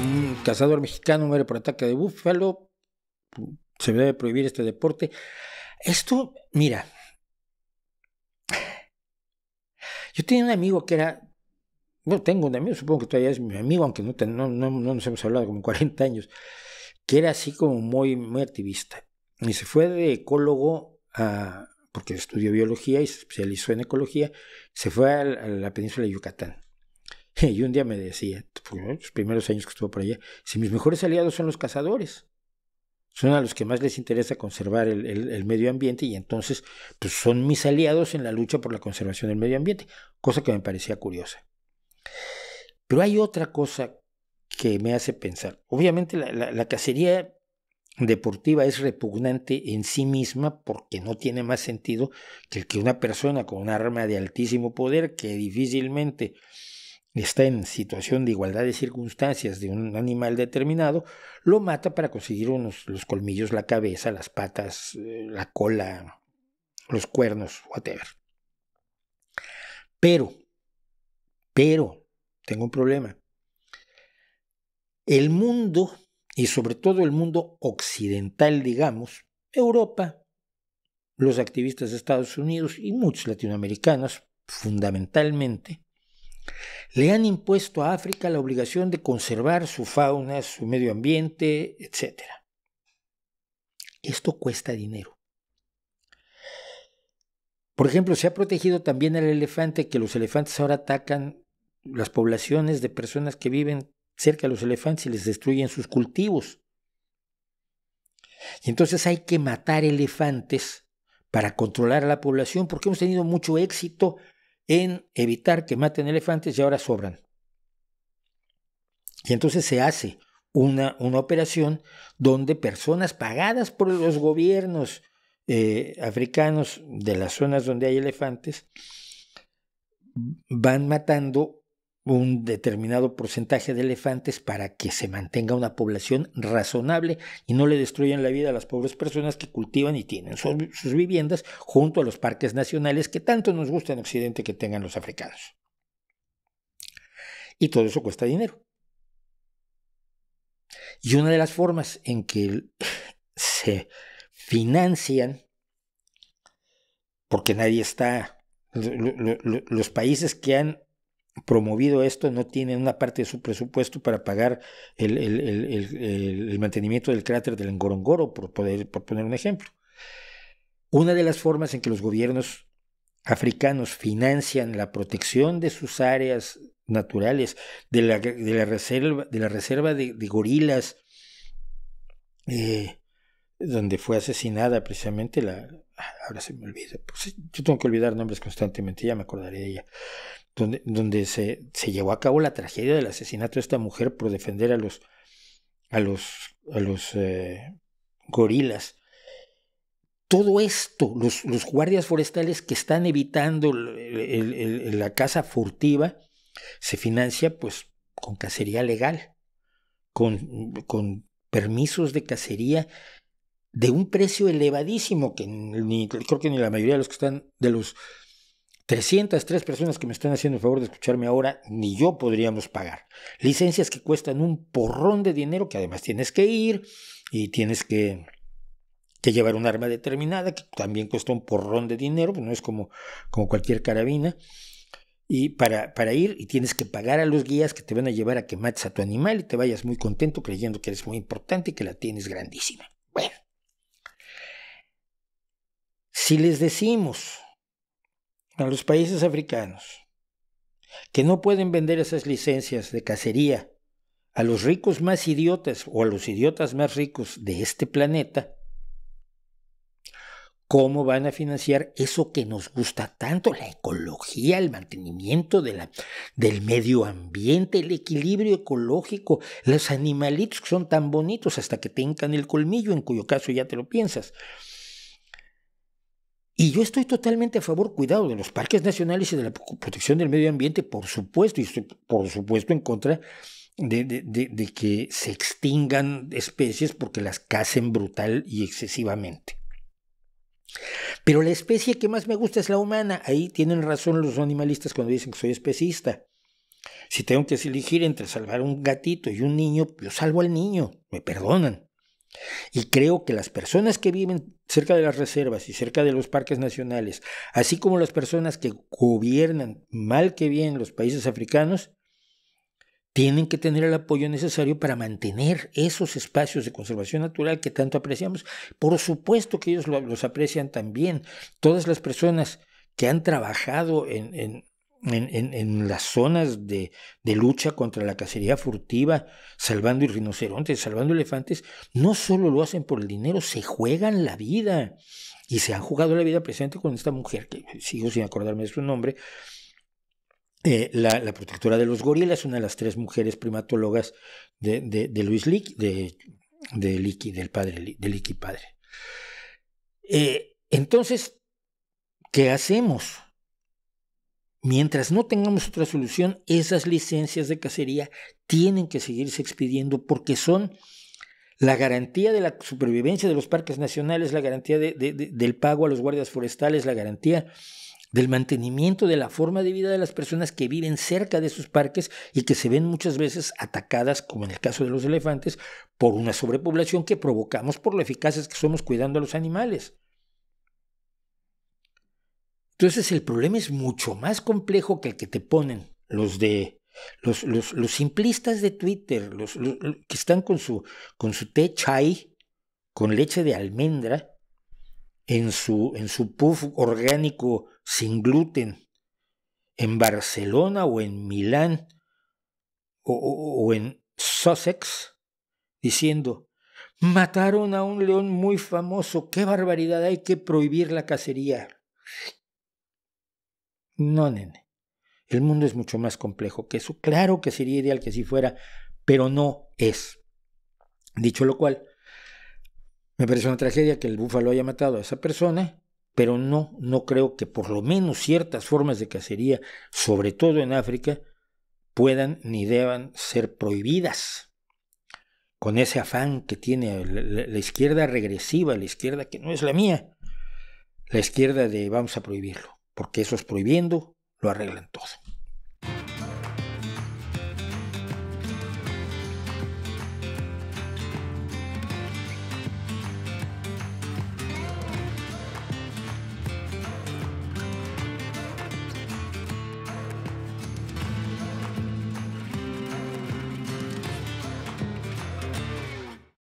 un cazador mexicano muere por ataque de búfalo, se debe prohibir este deporte. Esto, mira, yo tenía un amigo que era, bueno, tengo un amigo, supongo que todavía es mi amigo, aunque no, nos hemos hablado como 40 años, que era así como muy, activista. Y se fue de ecólogo a, porque estudió biología y se especializó en ecología, se fue a la península de Yucatán. Y un día me decía, los primeros años que estuvo por allá, si mis mejores aliados son los cazadores, son a los que más les interesa conservar el, medio ambiente y entonces pues son mis aliados en la lucha por la conservación del medio ambiente, cosa que me parecía curiosa. Pero hay otra cosa que me hace pensar. Obviamente la, cacería deportiva es repugnante en sí misma porque no tiene más sentido que que una persona con un arma de altísimo poder que difícilmente está en situación de igualdad de circunstancias de un animal determinado, lo mata para conseguir unos, los colmillos, la cabeza, las patas, eh, la cola, los cuernos, whatever. Pero, pero, tengo un problema. El mundo, y sobre todo el mundo occidental, digamos, Europa, los activistas de Estados Unidos y muchos latinoamericanos, fundamentalmente, le han impuesto a África la obligación de conservar su fauna, su medio ambiente, etc. Esto cuesta dinero. Por ejemplo, se ha protegido también al elefante, que los elefantes ahora atacan las poblaciones de personas que viven cerca de los elefantes y les destruyen sus cultivos. Y entonces hay que matar elefantes para controlar a la población, porque hemos tenido mucho éxito en evitar que maten elefantes y ahora sobran. Y entonces se hace una, una operación donde personas pagadas por los gobiernos eh, africanos de las zonas donde hay elefantes van matando un determinado porcentaje de elefantes para que se mantenga una población razonable y no le destruyan la vida a las pobres personas que cultivan y tienen sus, viviendas junto a los parques nacionales que tanto nos gusta en Occidente que tengan los africanos. Y todo eso cuesta dinero. Y una de las formas en que se financian, porque nadie está, los países que han promovido esto, no tienen una parte de su presupuesto para pagar el, mantenimiento del cráter del Ngorongoro, por, por poner un ejemplo. Una de las formas en que los gobiernos africanos financian la protección de sus áreas naturales, de la, reserva, de, la reserva de, gorilas, eh, donde fue asesinada precisamente la... Ah, ahora se me olvida. Pues yo tengo que olvidar nombres constantemente, ya me acordaré de ella donde, se, se, llevó a cabo la tragedia del asesinato de esta mujer por defender a los, a los, a los eh, gorilas. Todo esto, los, los, guardias forestales que están evitando la caza furtiva, se financia pues con cacería legal, con, con permisos de cacería de un precio elevadísimo que ni, creo que ni la mayoría de los que están de los 303 personas que me están haciendo el favor de escucharme ahora, ni yo podríamos pagar. Licencias que cuestan un porrón de dinero, que además tienes que ir y tienes que, llevar un arma determinada, que también cuesta un porrón de dinero, que pues no es como, como cualquier carabina y para, para, ir y tienes que pagar a los guías que te van a llevar a que mates a tu animal y te vayas muy contento creyendo que eres muy importante y que la tienes grandísima. Bueno, si les decimos a los países africanos que no pueden vender esas licencias de cacería a los ricos más idiotas o a los idiotas más ricos de este planeta, ¿cómo van a financiar eso que nos gusta tanto? La ecología, el mantenimiento de la, del medio ambiente, el equilibrio ecológico, los animalitos que son tan bonitos hasta que tengan el colmillo, en cuyo caso ya te lo piensas. Y yo estoy totalmente a favor, cuidado, de los parques nacionales y de la protección del medio ambiente, por supuesto, y estoy, por supuesto en contra de, que se extingan especies porque las cacen brutal y excesivamente. Pero la especie que más me gusta es la humana. Ahí tienen razón los animalistas cuando dicen que soy especista. Si tengo que elegir entre salvar un gatito y un niño, yo salvo al niño, me perdonan. Y creo que las personas que viven cerca de las reservas y cerca de los parques nacionales, así como las personas que gobiernan mal que bien los países africanos, tienen que tener el apoyo necesario para mantener esos espacios de conservación natural que tanto apreciamos. Por supuesto que ellos los aprecian también. Todas las personas que han trabajado en, en en, las zonas de, lucha contra la cacería furtiva, salvando rinocerontes, salvando elefantes, no solo lo hacen por el dinero, se juegan la vida. Y se han jugado la vida presente con esta mujer, que sigo sin acordarme de su nombre, eh, la, protectora de los gorilas, una de las tres mujeres primatólogas de, Luis Lick, de, de del padre, de Licky padre. Eh, entonces, ¿qué hacemos? Mientras no tengamos otra solución, esas licencias de cacería tienen que seguirse expidiendo porque son la garantía de la supervivencia de los parques nacionales, la garantía del pago a los guardias forestales, la garantía del mantenimiento de la forma de vida de las personas que viven cerca de esos parques y que se ven muchas veces atacadas, como en el caso de los elefantes, por una sobrepoblación que provocamos por lo eficaces que somos cuidando a los animales. Entonces el problema es mucho más complejo que el que te ponen los de los, los, simplistas de Twitter, los, que están con su, con su té chai, con leche de almendra, en su, en su puff orgánico sin gluten, en Barcelona o en Milán o en Sussex, diciendo, mataron a un león muy famoso, qué barbaridad, hay que prohibir la cacería. No, nene. El mundo es mucho más complejo que eso. Claro que sería ideal que así fuera, pero no es. Dicho lo cual, me parece una tragedia que el búfalo haya matado a esa persona, pero no, no creo que por lo menos ciertas formas de cacería, sobre todo en África, puedan ni deban ser prohibidas. Con ese afán que tiene la, la izquierda regresiva, la izquierda que no es la mía, la izquierda de vamos a prohibirlo porque eso es prohibiendo, lo arreglan todo.